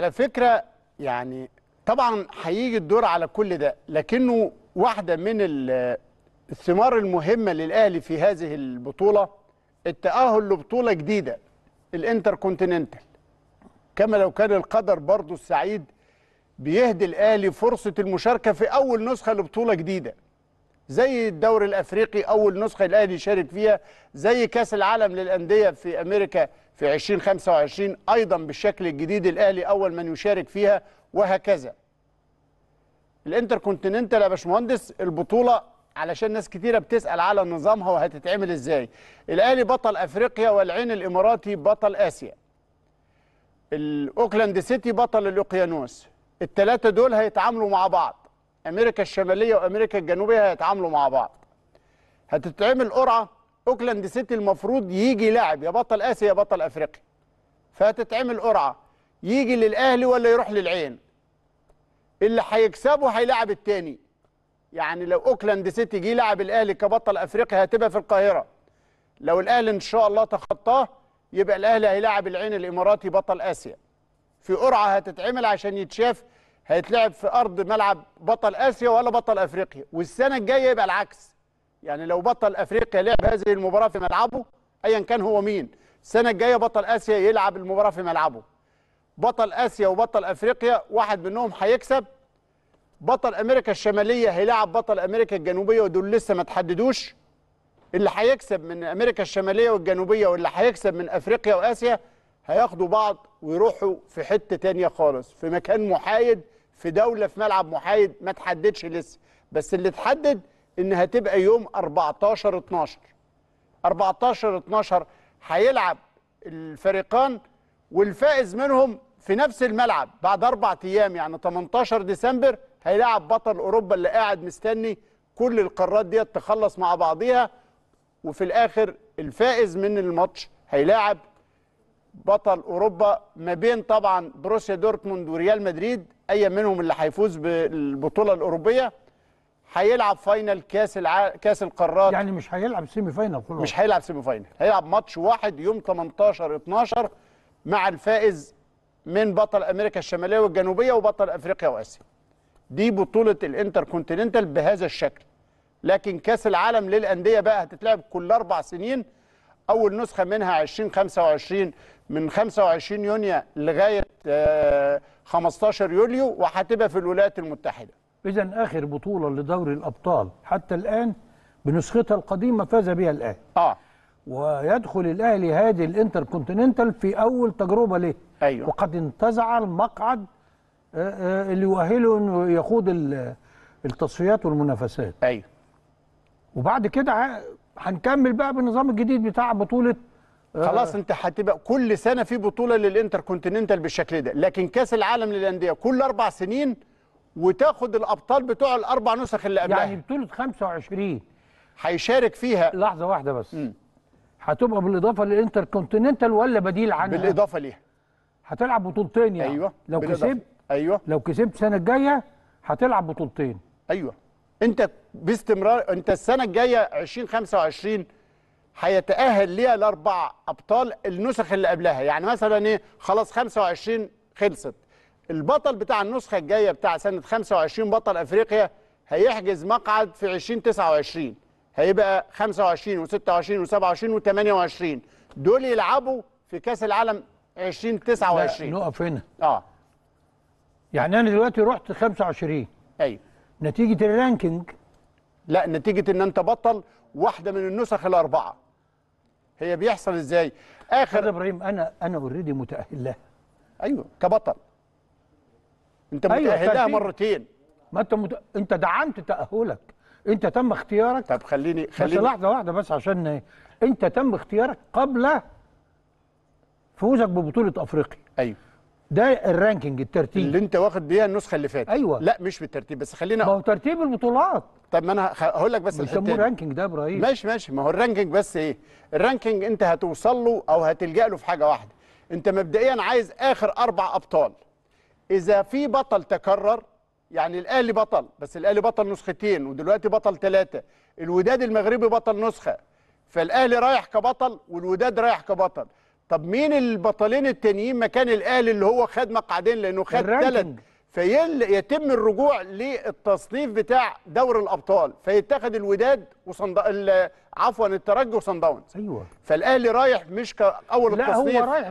على فكره يعني طبعا هيجي الدور على كل ده لكنه واحده من الثمار المهمه للاهلي في هذه البطوله التاهل لبطوله جديده الانتركونتيننتال كما لو كان القدر برضه السعيد بيهدي الاهلي فرصه المشاركه في اول نسخه لبطوله جديده زي الدوري الافريقي اول نسخه الاهلي شارك فيها زي كاس العالم للانديه في امريكا في 2025 ايضا بالشكل الجديد الاهلي اول من يشارك فيها وهكذا الانتركونتيننتال يا باشمهندس البطوله علشان ناس كتيره بتسال على نظامها وهتتعمل ازاي الاهلي بطل افريقيا والعين الاماراتي بطل اسيا الاوكلاند سيتي بطل الاوقيانوس الثلاثه دول هيتعاملوا مع بعض امريكا الشماليه وامريكا الجنوبيه هيتعاملوا مع بعض هتتعمل قرعه اوكلاند سيتي المفروض يجي لاعب يا بطل اسيا يا بطل افريقيا فهتتعمل قرعه يجي للاهلي ولا يروح للعين اللي هيكسبه هيلاعب التاني يعني لو اوكلاند سيتي جه لعب الاهلي كبطل افريقيا هتبقى في القاهره لو الاهلي ان شاء الله تخطاه يبقى الاهلي هيلاعب العين الاماراتي بطل اسيا في قرعه هتتعمل عشان يتشاف هيتلعب في ارض ملعب بطل اسيا ولا بطل افريقيا والسنه الجايه يبقى العكس يعني لو بطل افريقيا لعب هذه المباراه في ملعبه ايا كان هو مين السنه الجايه بطل اسيا يلعب المباراه في ملعبه بطل اسيا وبطل افريقيا واحد منهم هيكسب بطل امريكا الشماليه هيلاعب بطل امريكا الجنوبيه ودول لسه ما تحددوش اللي هيكسب من امريكا الشماليه والجنوبيه واللي هيكسب من افريقيا واسيا هياخدوا بعض ويروحوا في حته تانية خالص في مكان محايد في دوله في ملعب محايد ما تحددش لسه بس اللي تحدد ان هتبقى يوم 14 12 14 12 هيلعب الفريقان والفائز منهم في نفس الملعب بعد اربع ايام يعني 18 ديسمبر هيلاعب بطل اوروبا اللي قاعد مستني كل القارات دي تخلص مع بعضيها وفي الاخر الفائز من الماتش هيلاعب بطل اوروبا ما بين طبعا بروسيا دورتموند وريال مدريد اي منهم اللي هيفوز بالبطوله الاوروبيه هيلعب فاينل كاس الع... كاس القارات يعني مش هيلعب سيمي فاينل خلاص مش هيلعب سيمي فاينل هيلعب ماتش واحد يوم 18 12 مع الفائز من بطل امريكا الشماليه والجنوبيه وبطل افريقيا واسيا دي بطوله الانتر كونتيننتال بهذا الشكل لكن كاس العالم للانديه بقى هتتلعب كل اربع سنين اول نسخه منها 20 25 من 25 يونيو لغايه آه 15 يوليو وهتبقى في الولايات المتحده. اذا اخر بطوله لدوري الابطال حتى الان بنسختها القديمه فاز بها الاهلي. اه ويدخل الاهلي هذه الانتركونتيننتال في اول تجربه له. ايوه وقد انتزع المقعد آه، آه، اللي يؤهله انه يخوض التصفيات والمنافسات. ايوه وبعد كده هنكمل بقى بالنظام الجديد بتاع بطوله آه. خلاص انت هتبقى كل سنه في بطوله للانتركونتيننتال بالشكل ده لكن كاس العالم للانديه كل اربع سنين وتاخد الابطال بتوع الاربع نسخ اللي قبلها يعني بطوله 25 هيشارك فيها لحظه واحده بس هتبقى بالاضافه للانتركونتيننتال ولا بديل عنها بالاضافه ليها هتلعب بطولتين يعني ايوه لو كسبت ايوه لو كسبت السنه الجايه هتلعب بطولتين ايوه انت باستمرار انت السنه الجايه 2025 هيتاهل ليها الاربع ابطال النسخ اللي قبلها يعني مثلا ايه خلاص 25 خلصت البطل بتاع النسخه الجايه بتاع سنه 25 بطل افريقيا هيحجز مقعد في 2029 هيبقى 25 و26 و27 و28 دول يلعبوا في كاس العالم 2029 نقف هنا اه يعني انا دلوقتي رحت 25 ايوه نتيجه الرانكينج لا نتيجه ان انت بطل واحده من النسخ الاربعه هي بيحصل ازاي اخر ابراهيم انا انا اوريدي متاهل لها ايوه كبطل انت أيوة متاهل لها مرتين ما انت مت... انت دعمت تاهلك انت تم اختيارك طب خليني خليني بس لحظه واحده بس عشان انت تم اختيارك قبل فوزك ببطوله افريقيا ايوه ده الرانكينج الترتيب اللي انت واخد بيها النسخه اللي فاتت ايوه لا مش بالترتيب بس خلينا ما هو ترتيب البطولات طب ما انا هقول لك بس بيسموه رانكينج ده يا ابراهيم ماشي ماشي ما هو الرانكينج بس ايه الرانكينج انت هتوصل له او هتلجا له في حاجه واحده انت مبدئيا عايز اخر اربع ابطال اذا في بطل تكرر يعني الاهلي بطل بس الاهلي بطل نسختين ودلوقتي بطل ثلاثه الوداد المغربي بطل نسخه فالاهلي رايح كبطل والوداد رايح كبطل طب مين البطلين التانيين مكان الاهلي اللي هو خد مقعدين لانه خد ثلاث فيتم الرجوع للتصنيف بتاع دور الابطال فيتخذ الوداد وصن عفوا الترجي وصن داونز ايوه فالاهلي رايح مش كاول التصنيف لا هو رايح